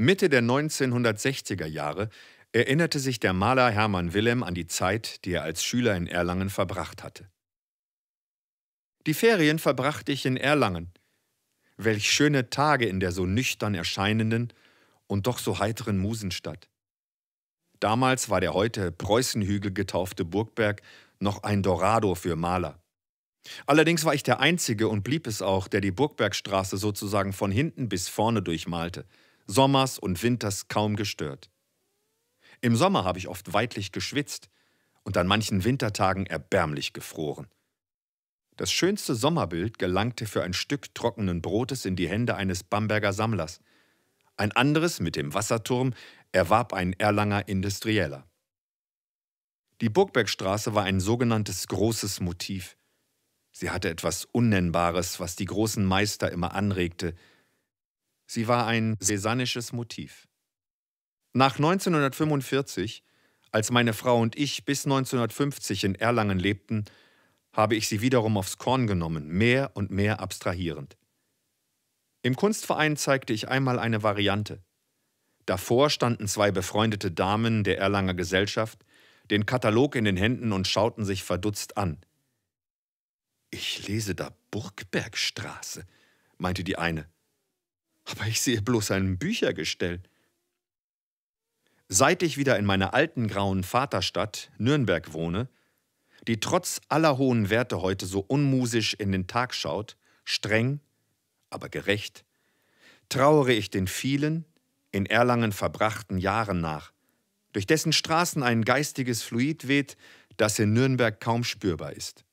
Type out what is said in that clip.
Mitte der 1960er Jahre erinnerte sich der Maler Hermann Wilhelm an die Zeit, die er als Schüler in Erlangen verbracht hatte. Die Ferien verbrachte ich in Erlangen. Welch schöne Tage in der so nüchtern erscheinenden und doch so heiteren Musenstadt. Damals war der heute Preußenhügel getaufte Burgberg noch ein Dorado für Maler. Allerdings war ich der Einzige und blieb es auch, der die Burgbergstraße sozusagen von hinten bis vorne durchmalte – Sommers und Winters kaum gestört. Im Sommer habe ich oft weidlich geschwitzt und an manchen Wintertagen erbärmlich gefroren. Das schönste Sommerbild gelangte für ein Stück trockenen Brotes in die Hände eines Bamberger Sammlers. Ein anderes mit dem Wasserturm erwarb ein Erlanger Industrieller. Die Burgbergstraße war ein sogenanntes großes Motiv. Sie hatte etwas Unnennbares, was die großen Meister immer anregte, Sie war ein sesannisches Motiv. Nach 1945, als meine Frau und ich bis 1950 in Erlangen lebten, habe ich sie wiederum aufs Korn genommen, mehr und mehr abstrahierend. Im Kunstverein zeigte ich einmal eine Variante. Davor standen zwei befreundete Damen der Erlanger Gesellschaft, den Katalog in den Händen und schauten sich verdutzt an. Ich lese da Burgbergstraße, meinte die eine aber ich sehe bloß ein Büchergestell. Seit ich wieder in meiner alten grauen Vaterstadt, Nürnberg, wohne, die trotz aller hohen Werte heute so unmusisch in den Tag schaut, streng, aber gerecht, trauere ich den vielen, in Erlangen verbrachten Jahren nach, durch dessen Straßen ein geistiges Fluid weht, das in Nürnberg kaum spürbar ist.